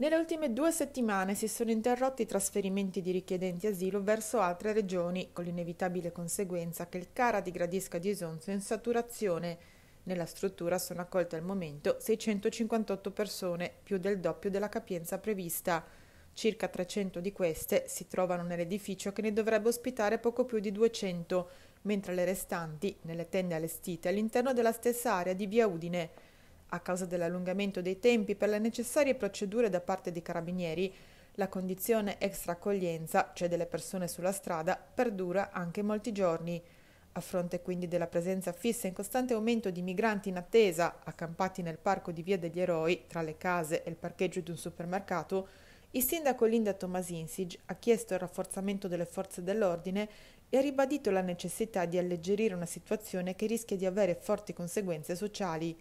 Nelle ultime due settimane si sono interrotti i trasferimenti di richiedenti asilo verso altre regioni, con l'inevitabile conseguenza che il CARA di Gradisca di Isonzo è in saturazione. Nella struttura sono accolte al momento 658 persone, più del doppio della capienza prevista. Circa 300 di queste si trovano nell'edificio che ne dovrebbe ospitare poco più di 200, mentre le restanti nelle tende allestite all'interno della stessa area di via Udine. A causa dell'allungamento dei tempi per le necessarie procedure da parte dei carabinieri, la condizione extra accoglienza, cioè delle persone sulla strada, perdura anche molti giorni. A fronte quindi della presenza fissa in costante aumento di migranti in attesa, accampati nel parco di Via degli Eroi, tra le case e il parcheggio di un supermercato, il sindaco Linda Tomasinsic ha chiesto il rafforzamento delle forze dell'ordine e ha ribadito la necessità di alleggerire una situazione che rischia di avere forti conseguenze sociali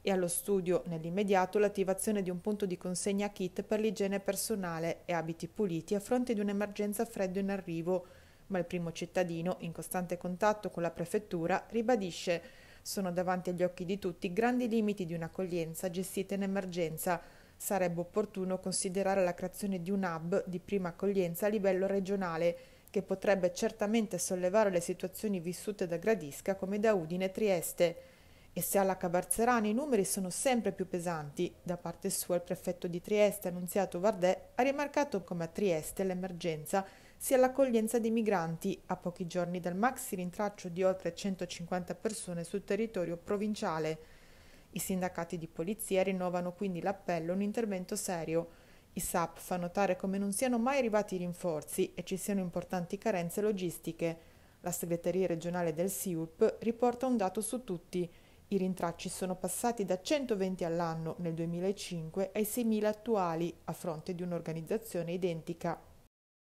e allo studio nell'immediato l'attivazione di un punto di consegna kit per l'igiene personale e abiti puliti a fronte di un'emergenza freddo in arrivo, ma il primo cittadino, in costante contatto con la prefettura, ribadisce sono davanti agli occhi di tutti grandi limiti di un'accoglienza gestita in emergenza. Sarebbe opportuno considerare la creazione di un hub di prima accoglienza a livello regionale, che potrebbe certamente sollevare le situazioni vissute da Gradisca come da Udine e Trieste. E se alla Cabarzerana i numeri sono sempre più pesanti, da parte sua il prefetto di Trieste, Annunziato Vardè, ha rimarcato come a Trieste l'emergenza sia l'accoglienza di migranti, a pochi giorni dal maxi rintraccio di oltre 150 persone sul territorio provinciale. I sindacati di polizia rinnovano quindi l'appello a un intervento serio. I SAP fa notare come non siano mai arrivati i rinforzi e ci siano importanti carenze logistiche. La segreteria regionale del SIUP riporta un dato su tutti – i rintracci sono passati da 120 all'anno nel 2005 ai 6.000 attuali, a fronte di un'organizzazione identica